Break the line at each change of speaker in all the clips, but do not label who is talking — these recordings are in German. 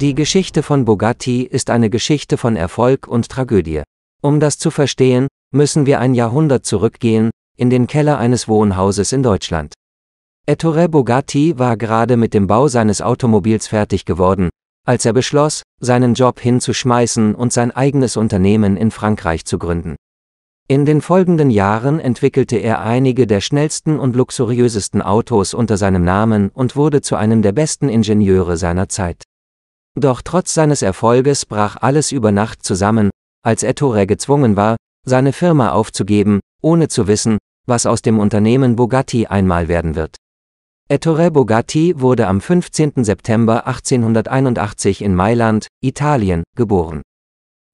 Die Geschichte von Bugatti ist eine Geschichte von Erfolg und Tragödie. Um das zu verstehen, müssen wir ein Jahrhundert zurückgehen, in den Keller eines Wohnhauses in Deutschland. Ettore Bugatti war gerade mit dem Bau seines Automobils fertig geworden, als er beschloss, seinen Job hinzuschmeißen und sein eigenes Unternehmen in Frankreich zu gründen. In den folgenden Jahren entwickelte er einige der schnellsten und luxuriösesten Autos unter seinem Namen und wurde zu einem der besten Ingenieure seiner Zeit. Doch trotz seines Erfolges brach alles über Nacht zusammen, als Ettore gezwungen war, seine Firma aufzugeben, ohne zu wissen, was aus dem Unternehmen Bugatti einmal werden wird. Ettore Bugatti wurde am 15. September 1881 in Mailand, Italien, geboren.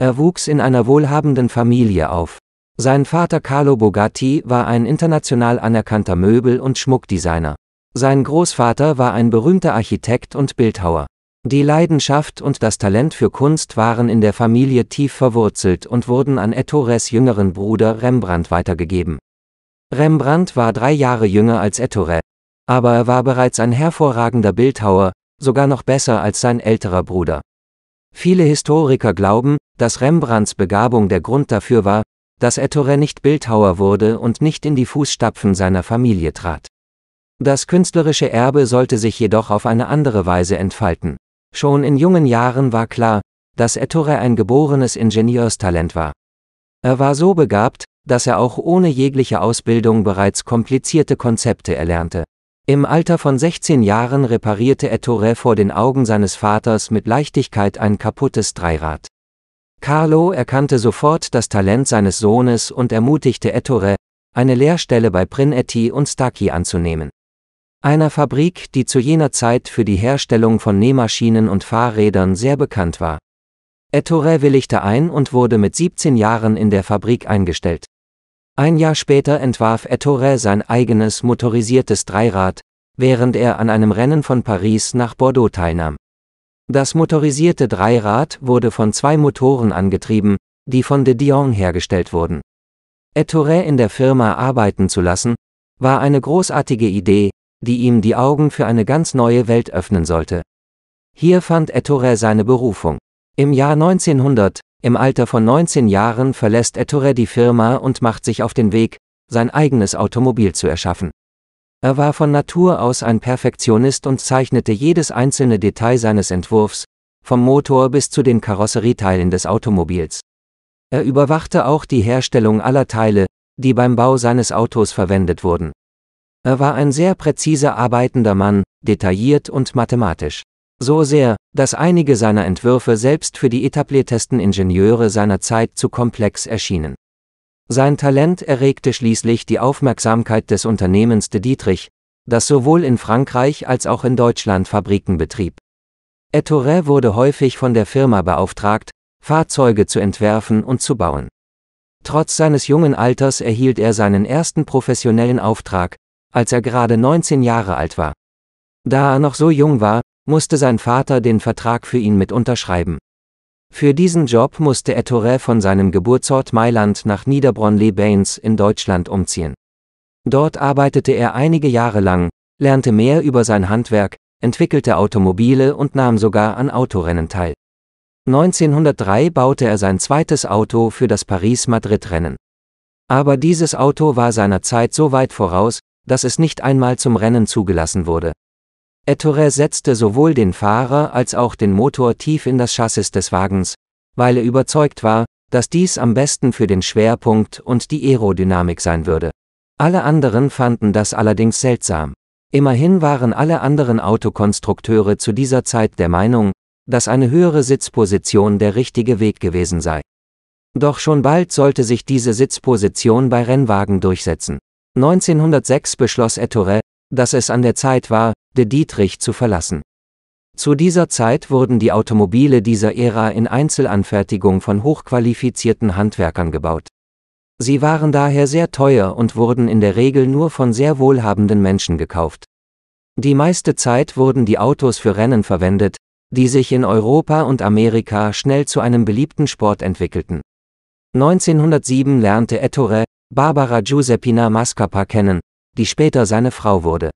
Er wuchs in einer wohlhabenden Familie auf. Sein Vater Carlo Bugatti war ein international anerkannter Möbel- und Schmuckdesigner. Sein Großvater war ein berühmter Architekt und Bildhauer. Die Leidenschaft und das Talent für Kunst waren in der Familie tief verwurzelt und wurden an Ettores jüngeren Bruder Rembrandt weitergegeben. Rembrandt war drei Jahre jünger als Ettore, aber er war bereits ein hervorragender Bildhauer, sogar noch besser als sein älterer Bruder. Viele Historiker glauben, dass Rembrandts Begabung der Grund dafür war, dass Ettore nicht Bildhauer wurde und nicht in die Fußstapfen seiner Familie trat. Das künstlerische Erbe sollte sich jedoch auf eine andere Weise entfalten. Schon in jungen Jahren war klar, dass Ettore ein geborenes Ingenieurstalent war. Er war so begabt, dass er auch ohne jegliche Ausbildung bereits komplizierte Konzepte erlernte. Im Alter von 16 Jahren reparierte Ettore vor den Augen seines Vaters mit Leichtigkeit ein kaputtes Dreirad. Carlo erkannte sofort das Talent seines Sohnes und ermutigte Ettore, eine Lehrstelle bei Prinetti und Stacchi anzunehmen einer Fabrik, die zu jener Zeit für die Herstellung von Nähmaschinen und Fahrrädern sehr bekannt war. Ettore willigte ein und wurde mit 17 Jahren in der Fabrik eingestellt. Ein Jahr später entwarf Ettore sein eigenes motorisiertes Dreirad, während er an einem Rennen von Paris nach Bordeaux teilnahm. Das motorisierte Dreirad wurde von zwei Motoren angetrieben, die von de Dion hergestellt wurden. Ettore in der Firma arbeiten zu lassen, war eine großartige Idee, die ihm die Augen für eine ganz neue Welt öffnen sollte. Hier fand Ettore seine Berufung. Im Jahr 1900, im Alter von 19 Jahren verlässt Ettore die Firma und macht sich auf den Weg, sein eigenes Automobil zu erschaffen. Er war von Natur aus ein Perfektionist und zeichnete jedes einzelne Detail seines Entwurfs, vom Motor bis zu den Karosserieteilen des Automobils. Er überwachte auch die Herstellung aller Teile, die beim Bau seines Autos verwendet wurden. Er war ein sehr präzise arbeitender Mann, detailliert und mathematisch. So sehr, dass einige seiner Entwürfe selbst für die etabliertesten Ingenieure seiner Zeit zu komplex erschienen. Sein Talent erregte schließlich die Aufmerksamkeit des Unternehmens de Dietrich, das sowohl in Frankreich als auch in Deutschland Fabriken betrieb. Ettore wurde häufig von der Firma beauftragt, Fahrzeuge zu entwerfen und zu bauen. Trotz seines jungen Alters erhielt er seinen ersten professionellen Auftrag, als er gerade 19 Jahre alt war. Da er noch so jung war, musste sein Vater den Vertrag für ihn mit unterschreiben. Für diesen Job musste Ettore von seinem Geburtsort Mailand nach Niederbronn-les-Bains in Deutschland umziehen. Dort arbeitete er einige Jahre lang, lernte mehr über sein Handwerk, entwickelte Automobile und nahm sogar an Autorennen teil. 1903 baute er sein zweites Auto für das Paris-Madrid-Rennen. Aber dieses Auto war seiner Zeit so weit voraus, dass es nicht einmal zum Rennen zugelassen wurde. Ettore setzte sowohl den Fahrer als auch den Motor tief in das Chassis des Wagens, weil er überzeugt war, dass dies am besten für den Schwerpunkt und die Aerodynamik sein würde. Alle anderen fanden das allerdings seltsam. Immerhin waren alle anderen Autokonstrukteure zu dieser Zeit der Meinung, dass eine höhere Sitzposition der richtige Weg gewesen sei. Doch schon bald sollte sich diese Sitzposition bei Rennwagen durchsetzen. 1906 beschloss Ettore, dass es an der Zeit war, de Dietrich zu verlassen. Zu dieser Zeit wurden die Automobile dieser Ära in Einzelanfertigung von hochqualifizierten Handwerkern gebaut. Sie waren daher sehr teuer und wurden in der Regel nur von sehr wohlhabenden Menschen gekauft. Die meiste Zeit wurden die Autos für Rennen verwendet, die sich in Europa und Amerika schnell zu einem beliebten Sport entwickelten. 1907 lernte Ettore, Barbara Giuseppina Mascapa kennen, die später seine Frau wurde.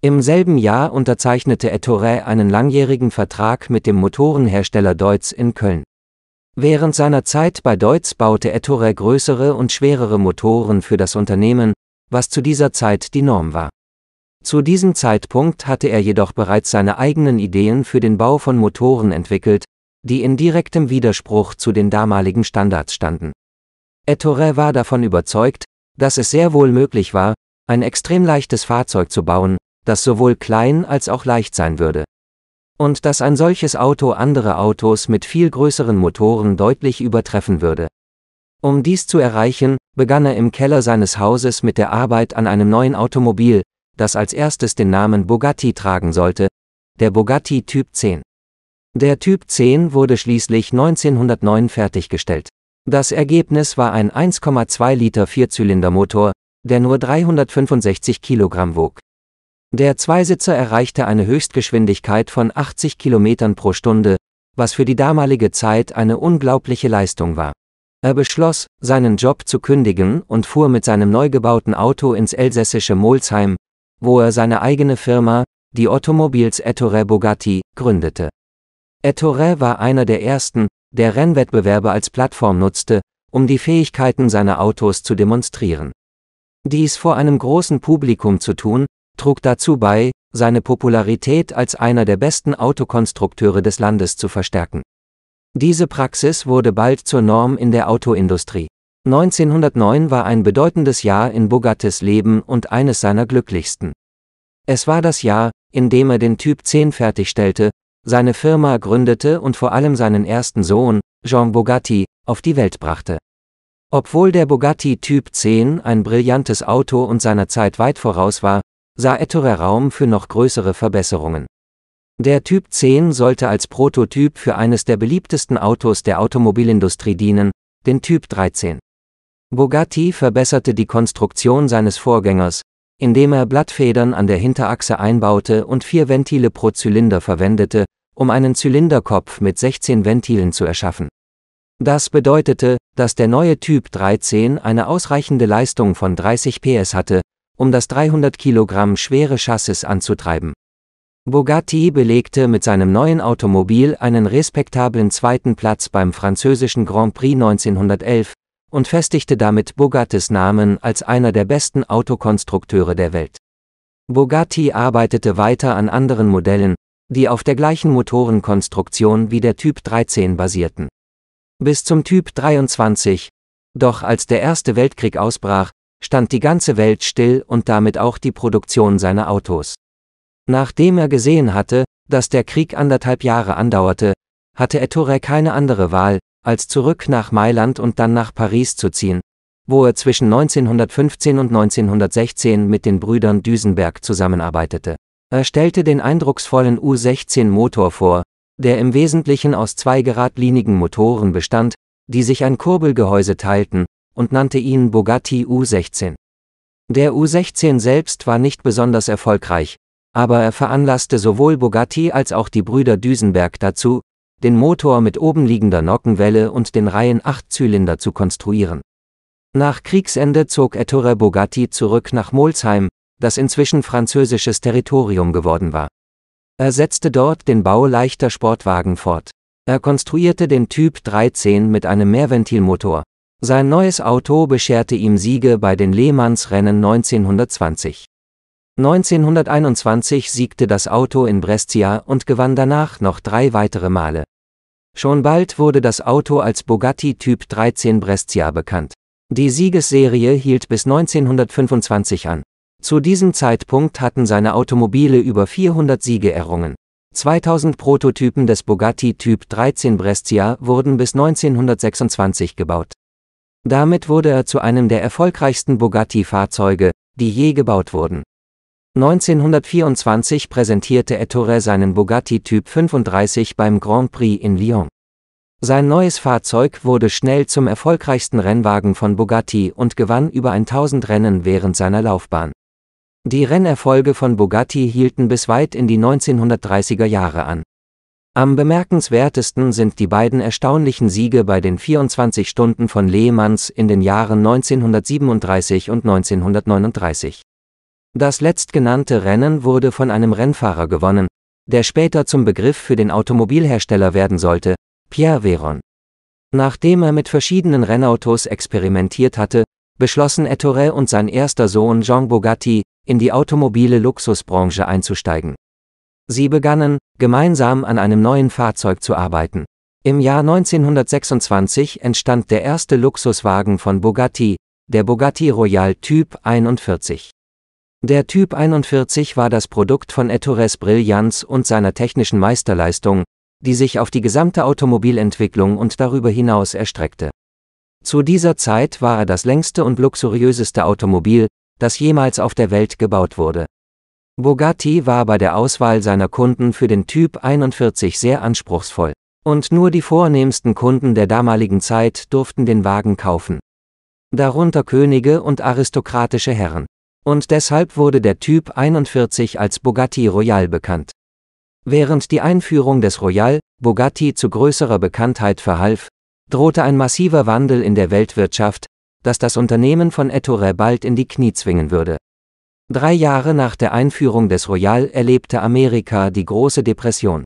Im selben Jahr unterzeichnete Ettore einen langjährigen Vertrag mit dem Motorenhersteller Deutz in Köln. Während seiner Zeit bei Deutz baute Ettore größere und schwerere Motoren für das Unternehmen, was zu dieser Zeit die Norm war. Zu diesem Zeitpunkt hatte er jedoch bereits seine eigenen Ideen für den Bau von Motoren entwickelt, die in direktem Widerspruch zu den damaligen Standards standen. Ettore war davon überzeugt, dass es sehr wohl möglich war, ein extrem leichtes Fahrzeug zu bauen, das sowohl klein als auch leicht sein würde. Und dass ein solches Auto andere Autos mit viel größeren Motoren deutlich übertreffen würde. Um dies zu erreichen, begann er im Keller seines Hauses mit der Arbeit an einem neuen Automobil, das als erstes den Namen Bugatti tragen sollte, der Bugatti Typ 10. Der Typ 10 wurde schließlich 1909 fertiggestellt. Das Ergebnis war ein 1,2 Liter Vierzylindermotor, der nur 365 Kilogramm wog. Der Zweisitzer erreichte eine Höchstgeschwindigkeit von 80 Kilometern pro Stunde, was für die damalige Zeit eine unglaubliche Leistung war. Er beschloss, seinen Job zu kündigen und fuhr mit seinem neu gebauten Auto ins elsässische Molsheim, wo er seine eigene Firma, die Automobils Ettore Bugatti, gründete. Ettore war einer der ersten, der Rennwettbewerbe als Plattform nutzte, um die Fähigkeiten seiner Autos zu demonstrieren. Dies vor einem großen Publikum zu tun, trug dazu bei, seine Popularität als einer der besten Autokonstrukteure des Landes zu verstärken. Diese Praxis wurde bald zur Norm in der Autoindustrie. 1909 war ein bedeutendes Jahr in Bugattis Leben und eines seiner glücklichsten. Es war das Jahr, in dem er den Typ 10 fertigstellte seine Firma gründete und vor allem seinen ersten Sohn, Jean Bugatti, auf die Welt brachte. Obwohl der Bugatti Typ 10 ein brillantes Auto und seiner Zeit weit voraus war, sah Ettore Raum für noch größere Verbesserungen. Der Typ 10 sollte als Prototyp für eines der beliebtesten Autos der Automobilindustrie dienen, den Typ 13. Bugatti verbesserte die Konstruktion seines Vorgängers, indem er Blattfedern an der Hinterachse einbaute und vier Ventile pro Zylinder verwendete, um einen Zylinderkopf mit 16 Ventilen zu erschaffen. Das bedeutete, dass der neue Typ 13 eine ausreichende Leistung von 30 PS hatte, um das 300 Kilogramm schwere Chassis anzutreiben. Bugatti belegte mit seinem neuen Automobil einen respektablen zweiten Platz beim französischen Grand Prix 1911, und festigte damit Bugattis Namen als einer der besten Autokonstrukteure der Welt. Bugatti arbeitete weiter an anderen Modellen, die auf der gleichen Motorenkonstruktion wie der Typ 13 basierten. Bis zum Typ 23, doch als der Erste Weltkrieg ausbrach, stand die ganze Welt still und damit auch die Produktion seiner Autos. Nachdem er gesehen hatte, dass der Krieg anderthalb Jahre andauerte, hatte Ettore keine andere Wahl, als zurück nach Mailand und dann nach Paris zu ziehen, wo er zwischen 1915 und 1916 mit den Brüdern Düsenberg zusammenarbeitete. Er stellte den eindrucksvollen U16-Motor vor, der im Wesentlichen aus zwei geradlinigen Motoren bestand, die sich ein Kurbelgehäuse teilten, und nannte ihn Bugatti U16. Der U16 selbst war nicht besonders erfolgreich, aber er veranlasste sowohl Bugatti als auch die Brüder Düsenberg dazu, den Motor mit obenliegender Nockenwelle und den Reihen 8 Zylinder zu konstruieren. Nach Kriegsende zog Ettore Bogatti zurück nach Molsheim, das inzwischen französisches Territorium geworden war. Er setzte dort den Bau leichter Sportwagen fort. Er konstruierte den Typ 13 mit einem Mehrventilmotor. Sein neues Auto bescherte ihm Siege bei den Lehmannsrennen 1920. 1921 siegte das Auto in Brescia und gewann danach noch drei weitere Male. Schon bald wurde das Auto als Bugatti Typ 13 Brescia bekannt. Die Siegesserie hielt bis 1925 an. Zu diesem Zeitpunkt hatten seine Automobile über 400 Siege errungen. 2000 Prototypen des Bugatti Typ 13 Brescia wurden bis 1926 gebaut. Damit wurde er zu einem der erfolgreichsten Bugatti-Fahrzeuge, die je gebaut wurden. 1924 präsentierte Ettore seinen Bugatti Typ 35 beim Grand Prix in Lyon. Sein neues Fahrzeug wurde schnell zum erfolgreichsten Rennwagen von Bugatti und gewann über 1000 Rennen während seiner Laufbahn. Die Rennerfolge von Bugatti hielten bis weit in die 1930er Jahre an. Am bemerkenswertesten sind die beiden erstaunlichen Siege bei den 24 Stunden von Lehmanns in den Jahren 1937 und 1939. Das letztgenannte Rennen wurde von einem Rennfahrer gewonnen, der später zum Begriff für den Automobilhersteller werden sollte, Pierre Veron. Nachdem er mit verschiedenen Rennautos experimentiert hatte, beschlossen Ettore und sein erster Sohn Jean Bogatti, in die automobile Luxusbranche einzusteigen. Sie begannen, gemeinsam an einem neuen Fahrzeug zu arbeiten. Im Jahr 1926 entstand der erste Luxuswagen von Bugatti, der Bugatti Royal Typ 41. Der Typ 41 war das Produkt von Ettores Brillanz und seiner technischen Meisterleistung, die sich auf die gesamte Automobilentwicklung und darüber hinaus erstreckte. Zu dieser Zeit war er das längste und luxuriöseste Automobil, das jemals auf der Welt gebaut wurde. Bugatti war bei der Auswahl seiner Kunden für den Typ 41 sehr anspruchsvoll. Und nur die vornehmsten Kunden der damaligen Zeit durften den Wagen kaufen. Darunter Könige und aristokratische Herren. Und deshalb wurde der Typ 41 als Bugatti Royal bekannt. Während die Einführung des Royal Bugatti zu größerer Bekanntheit verhalf, drohte ein massiver Wandel in der Weltwirtschaft, dass das Unternehmen von Ettore bald in die Knie zwingen würde. Drei Jahre nach der Einführung des Royal erlebte Amerika die große Depression.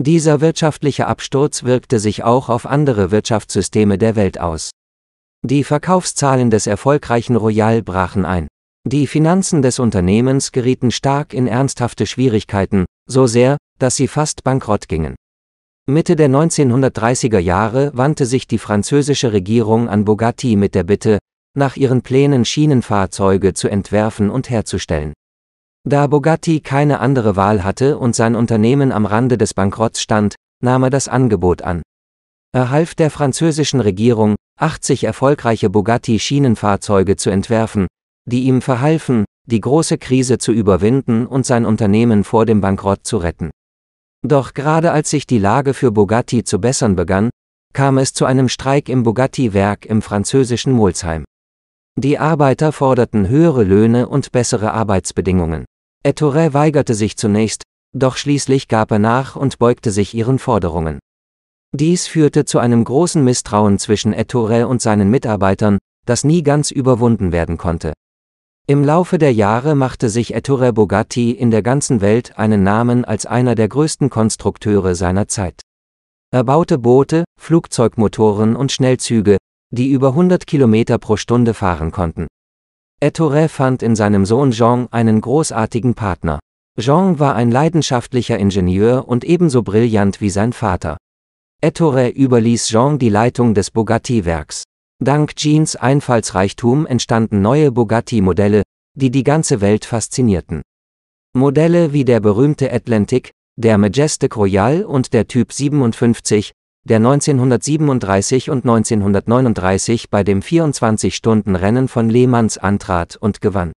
Dieser wirtschaftliche Absturz wirkte sich auch auf andere Wirtschaftssysteme der Welt aus. Die Verkaufszahlen des erfolgreichen Royal brachen ein. Die Finanzen des Unternehmens gerieten stark in ernsthafte Schwierigkeiten, so sehr, dass sie fast bankrott gingen. Mitte der 1930er Jahre wandte sich die französische Regierung an Bugatti mit der Bitte, nach ihren Plänen Schienenfahrzeuge zu entwerfen und herzustellen. Da Bugatti keine andere Wahl hatte und sein Unternehmen am Rande des Bankrotts stand, nahm er das Angebot an. Er half der französischen Regierung, 80 erfolgreiche Bugatti Schienenfahrzeuge zu entwerfen, die ihm verhalfen, die große Krise zu überwinden und sein Unternehmen vor dem Bankrott zu retten. Doch gerade als sich die Lage für Bugatti zu bessern begann, kam es zu einem Streik im Bugatti-Werk im französischen Molsheim. Die Arbeiter forderten höhere Löhne und bessere Arbeitsbedingungen. Ettore weigerte sich zunächst, doch schließlich gab er nach und beugte sich ihren Forderungen. Dies führte zu einem großen Misstrauen zwischen Ettore und seinen Mitarbeitern, das nie ganz überwunden werden konnte. Im Laufe der Jahre machte sich Ettore Bugatti in der ganzen Welt einen Namen als einer der größten Konstrukteure seiner Zeit. Er baute Boote, Flugzeugmotoren und Schnellzüge, die über 100 Kilometer pro Stunde fahren konnten. Ettore fand in seinem Sohn Jean einen großartigen Partner. Jean war ein leidenschaftlicher Ingenieur und ebenso brillant wie sein Vater. Ettore überließ Jean die Leitung des Bugatti-Werks. Dank Jeans Einfallsreichtum entstanden neue Bugatti-Modelle, die die ganze Welt faszinierten. Modelle wie der berühmte Atlantic, der Majestic Royal und der Typ 57, der 1937 und 1939 bei dem 24-Stunden-Rennen von Lehmanns antrat und gewann.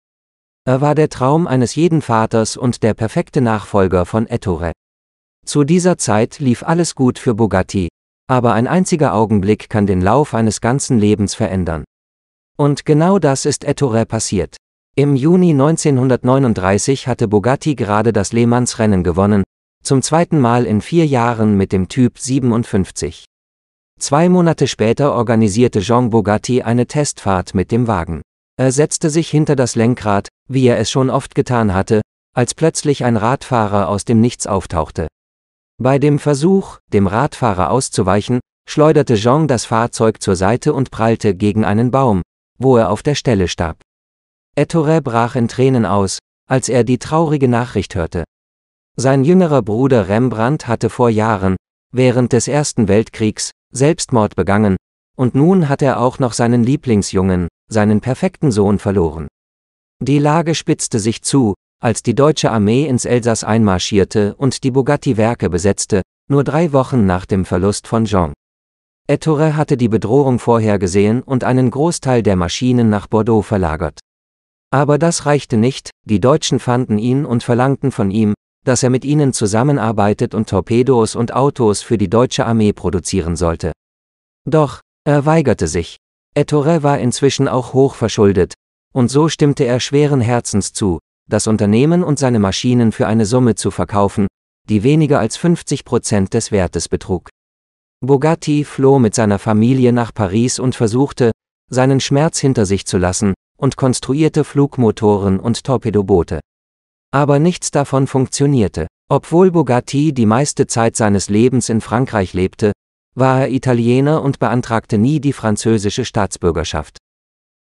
Er war der Traum eines jeden Vaters und der perfekte Nachfolger von Ettore. Zu dieser Zeit lief alles gut für Bugatti, aber ein einziger Augenblick kann den Lauf eines ganzen Lebens verändern. Und genau das ist Ettore passiert. Im Juni 1939 hatte Bugatti gerade das Lehmannsrennen gewonnen, zum zweiten Mal in vier Jahren mit dem Typ 57. Zwei Monate später organisierte Jean Bugatti eine Testfahrt mit dem Wagen. Er setzte sich hinter das Lenkrad, wie er es schon oft getan hatte, als plötzlich ein Radfahrer aus dem Nichts auftauchte. Bei dem Versuch, dem Radfahrer auszuweichen, schleuderte Jean das Fahrzeug zur Seite und prallte gegen einen Baum, wo er auf der Stelle starb. Ettore brach in Tränen aus, als er die traurige Nachricht hörte. Sein jüngerer Bruder Rembrandt hatte vor Jahren, während des Ersten Weltkriegs, Selbstmord begangen, und nun hat er auch noch seinen Lieblingsjungen, seinen perfekten Sohn verloren. Die Lage spitzte sich zu, als die deutsche Armee ins Elsass einmarschierte und die Bugatti-Werke besetzte, nur drei Wochen nach dem Verlust von Jean. Ettore hatte die Bedrohung vorhergesehen und einen Großteil der Maschinen nach Bordeaux verlagert. Aber das reichte nicht, die Deutschen fanden ihn und verlangten von ihm, dass er mit ihnen zusammenarbeitet und Torpedos und Autos für die deutsche Armee produzieren sollte. Doch, er weigerte sich. Ettore war inzwischen auch hoch verschuldet, und so stimmte er schweren Herzens zu, das Unternehmen und seine Maschinen für eine Summe zu verkaufen, die weniger als 50 Prozent des Wertes betrug. Bugatti floh mit seiner Familie nach Paris und versuchte, seinen Schmerz hinter sich zu lassen, und konstruierte Flugmotoren und Torpedoboote. Aber nichts davon funktionierte. Obwohl Bugatti die meiste Zeit seines Lebens in Frankreich lebte, war er Italiener und beantragte nie die französische Staatsbürgerschaft.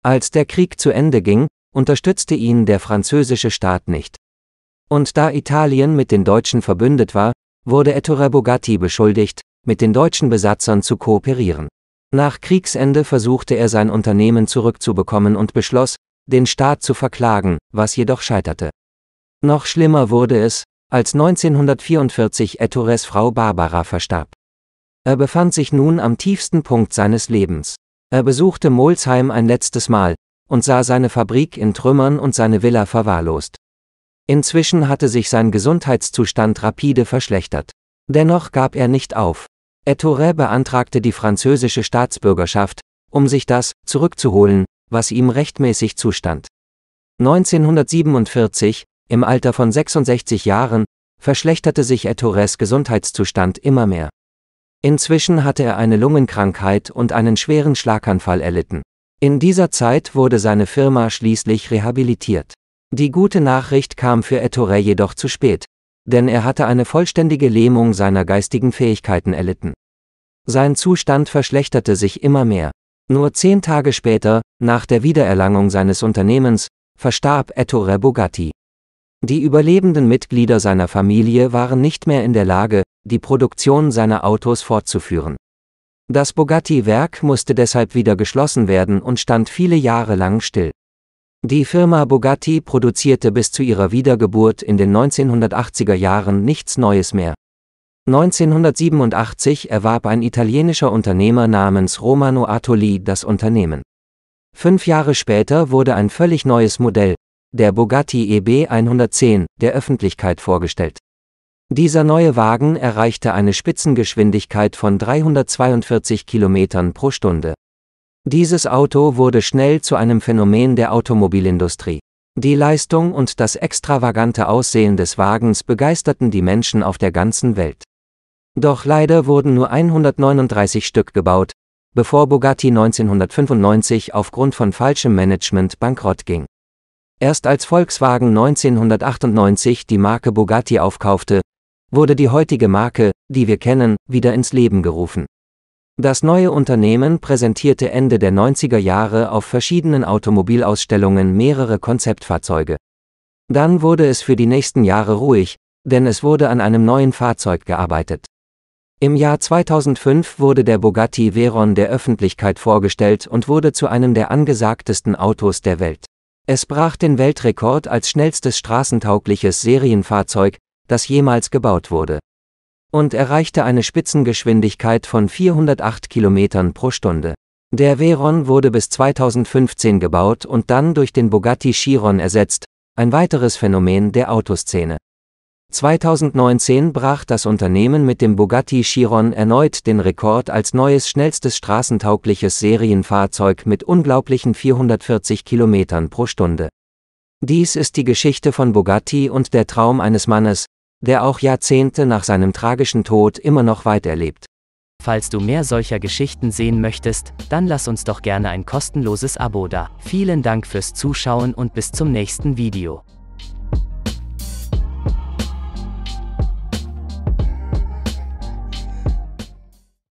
Als der Krieg zu Ende ging, unterstützte ihn der französische Staat nicht. Und da Italien mit den Deutschen verbündet war, wurde Ettore Bugatti beschuldigt, mit den deutschen Besatzern zu kooperieren. Nach Kriegsende versuchte er sein Unternehmen zurückzubekommen und beschloss, den Staat zu verklagen, was jedoch scheiterte. Noch schlimmer wurde es, als 1944 Ettores Frau Barbara verstarb. Er befand sich nun am tiefsten Punkt seines Lebens. Er besuchte Molsheim ein letztes Mal, und sah seine Fabrik in Trümmern und seine Villa verwahrlost. Inzwischen hatte sich sein Gesundheitszustand rapide verschlechtert. Dennoch gab er nicht auf. Ettore beantragte die französische Staatsbürgerschaft, um sich das zurückzuholen, was ihm rechtmäßig zustand. 1947, im Alter von 66 Jahren, verschlechterte sich Ettores Gesundheitszustand immer mehr. Inzwischen hatte er eine Lungenkrankheit und einen schweren Schlaganfall erlitten. In dieser Zeit wurde seine Firma schließlich rehabilitiert. Die gute Nachricht kam für Ettore jedoch zu spät, denn er hatte eine vollständige Lähmung seiner geistigen Fähigkeiten erlitten. Sein Zustand verschlechterte sich immer mehr. Nur zehn Tage später, nach der Wiedererlangung seines Unternehmens, verstarb Ettore Bugatti. Die überlebenden Mitglieder seiner Familie waren nicht mehr in der Lage, die Produktion seiner Autos fortzuführen. Das Bugatti-Werk musste deshalb wieder geschlossen werden und stand viele Jahre lang still. Die Firma Bugatti produzierte bis zu ihrer Wiedergeburt in den 1980er Jahren nichts Neues mehr. 1987 erwarb ein italienischer Unternehmer namens Romano Atoli das Unternehmen. Fünf Jahre später wurde ein völlig neues Modell, der Bugatti EB 110, der Öffentlichkeit vorgestellt. Dieser neue Wagen erreichte eine Spitzengeschwindigkeit von 342 Kilometern pro Stunde. Dieses Auto wurde schnell zu einem Phänomen der Automobilindustrie. Die Leistung und das extravagante Aussehen des Wagens begeisterten die Menschen auf der ganzen Welt. Doch leider wurden nur 139 Stück gebaut, bevor Bugatti 1995 aufgrund von falschem Management bankrott ging. Erst als Volkswagen 1998 die Marke Bugatti aufkaufte, wurde die heutige Marke, die wir kennen, wieder ins Leben gerufen. Das neue Unternehmen präsentierte Ende der 90er Jahre auf verschiedenen Automobilausstellungen mehrere Konzeptfahrzeuge. Dann wurde es für die nächsten Jahre ruhig, denn es wurde an einem neuen Fahrzeug gearbeitet. Im Jahr 2005 wurde der Bugatti Veyron der Öffentlichkeit vorgestellt und wurde zu einem der angesagtesten Autos der Welt. Es brach den Weltrekord als schnellstes straßentaugliches Serienfahrzeug, das jemals gebaut wurde. Und erreichte eine Spitzengeschwindigkeit von 408 Kilometern pro Stunde. Der Veyron wurde bis 2015 gebaut und dann durch den Bugatti Chiron ersetzt, ein weiteres Phänomen der Autoszene. 2019 brach das Unternehmen mit dem Bugatti Chiron erneut den Rekord als neues schnellstes straßentaugliches Serienfahrzeug mit unglaublichen 440 Kilometern pro Stunde. Dies ist die Geschichte von Bugatti und der Traum eines Mannes, der auch Jahrzehnte nach seinem tragischen Tod immer noch weiterlebt. Falls du mehr solcher Geschichten sehen möchtest, dann lass uns doch gerne ein kostenloses Abo da. Vielen Dank fürs Zuschauen und bis zum nächsten Video.